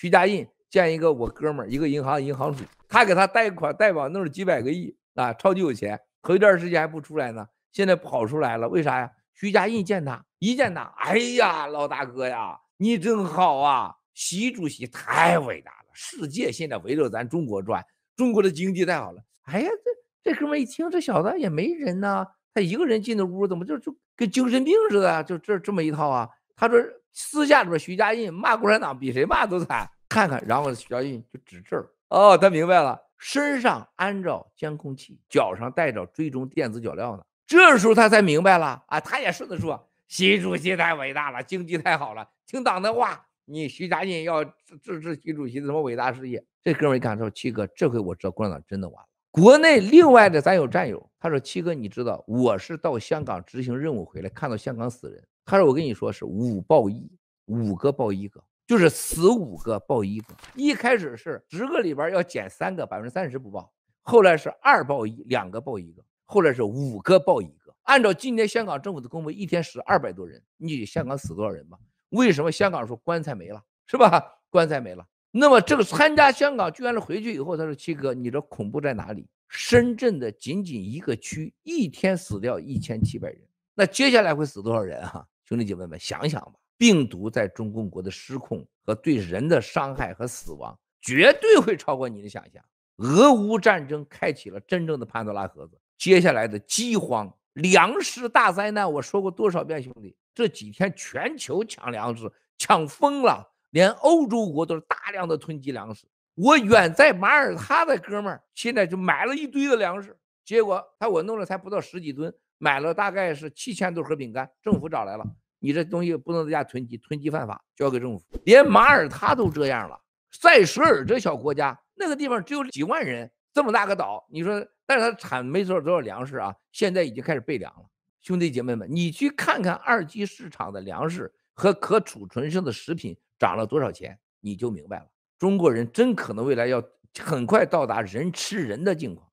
徐家印见一个我哥们儿，一个银行银行主，他给他贷款、贷款弄了几百个亿啊，超级有钱。头一段时间还不出来呢，现在跑出来了，为啥呀？徐家印见他一见他，哎呀，老大哥呀，你真好啊！习主席太伟大了，世界现在围着咱中国转，中国的经济太好了。哎呀，这这哥们儿一听，这小子也没人呢，他一个人进的屋，怎么就就跟精神病似的就这这么一套啊？他说。私下里边，徐家印骂共产党比谁骂都惨，看看，然后徐家印就指这儿，哦，他明白了，身上安着监控器，脚上带着追踪电子脚镣呢。这时候他才明白了啊，他也顺着说，习主席太伟大了，经济太好了，听党的话，你徐家印要支持习主席的什么伟大事业？这哥们一看说，七哥，这回我知道共产党真的完了。国内另外的咱有战友，他说，七哥，你知道我是到香港执行任务回来，看到香港死人。他说：“我跟你说是五报一，五个报一个，就是死五个报一个。一开始是十个里边要减三个，百分之三十不报。后来是二报一，两个报一个。后来是五个报一个。按照今年香港政府的公布，一天死二百多人，你香港死多少人吧？为什么香港说棺材没了，是吧？棺材没了。那么这个参加香港居然是回去以后，他说七哥，你这恐怖在哪里？深圳的仅仅一个区，一天死掉一千七百人。”那接下来会死多少人啊，兄弟姐妹们，想想吧。病毒在中共国的失控和对人的伤害和死亡，绝对会超过你的想象。俄乌战争开启了真正的潘多拉盒子，接下来的饥荒、粮食大灾难，我说过多少遍，兄弟，这几天全球抢粮食抢疯了，连欧洲国都是大量的囤积粮食。我远在马耳他的哥们儿现在就买了一堆的粮食，结果他我弄了才不到十几吨。买了大概是七千多盒饼干，政府找来了。你这东西不能在家囤积，囤积犯法，交给政府。连马耳他都这样了，塞舌尔这小国家，那个地方只有几万人，这么大个岛，你说，但是它产没多少多少粮食啊，现在已经开始备粮了。兄弟姐妹们，你去看看二级市场的粮食和可储存性的食品涨了多少钱，你就明白了。中国人真可能未来要很快到达人吃人的境况。